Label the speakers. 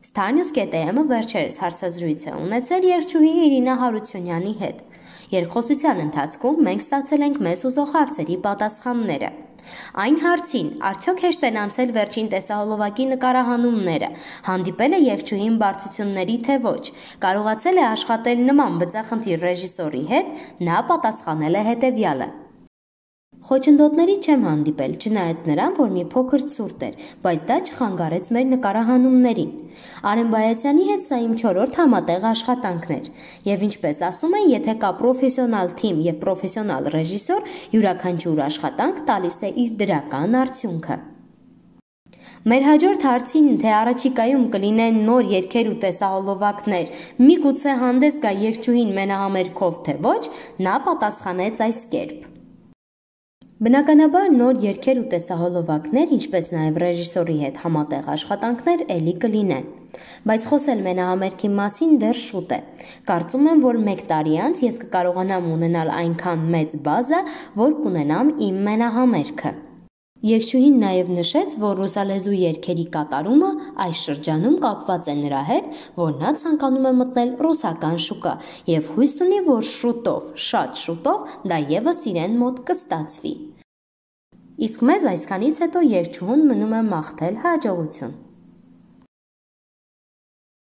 Speaker 1: Ստանյուս գետեյամը վերջերս հարցազրույց է ունեցել երջուհի Իրինա Հարությունյանի հետ։ Երկխոսության ընթացքում մենք ստացել ենք մեզ ուզող հարցերի պատասխանները։ Այն հարցին, արդյոք հեշտ են անցել վերջին տեսահոլովակի նկարահանումները, հանդիպել է երկչուհին բարձությունների թե ոչ, կարողացել է աշխատել նման բծախնդիր ռեժիսորի հետ, նա պատասխանել է հետևյալը. Խոչընդոտների չեմ հանդիպել, չնայած նրան, որ մի փոքր ցուրտ էր, բայց դա չխանգարեց մեր նկարահանումներին։ Արեմբայացյանի հետ սա իմ 4-րդ համատեղ աշխատանքն էր, եւ ինչպես ասում են, եթե կա պրոֆեսիոնալ թիմ եւ պրոֆեսիոնալ ռեժիսոր, յուրաքանչյուր աշխատանք տալիս է իր դրական արդյունքը։ Մեր հաջորդ հարցին, թե առաջիկայում կլինեն նոր երկեր ու տեսահոլովակներ, մի գուցե հանդես գա երկչուհին մենահամերքով, թե ոչ, նա պատասխանեց այս կերպ. Բնականաբար նոր երգեր ու տեսահոլովակներ, ինչպես նաև ռեժիսորի հետ համատեղ աշխատանքներ ելի կլինեն։ Բայց խոսել մենահամերգի մասին դեռ շուտ է։ Կարծում եմ, որ 1 տարի անց ես կկարողանամ ունենալ այնքան մեծ բազա, որ կունենամ իմ մենահամերգը։ Երկչուհին նաև նշեց, որ ռուսալեզու երգերի կատարումը այս շրջանում կապված է նրա հետ, որ նա ցանկանում է մտնել ռուսական շուկա եւ հույս ունի, որ շուտով, շատ շուտով դա եւս իրեն մոտ կստացվի։ Իսկ մեզ այսքանից հետո երկչուհուն մնում է մաղթել հաջողություն։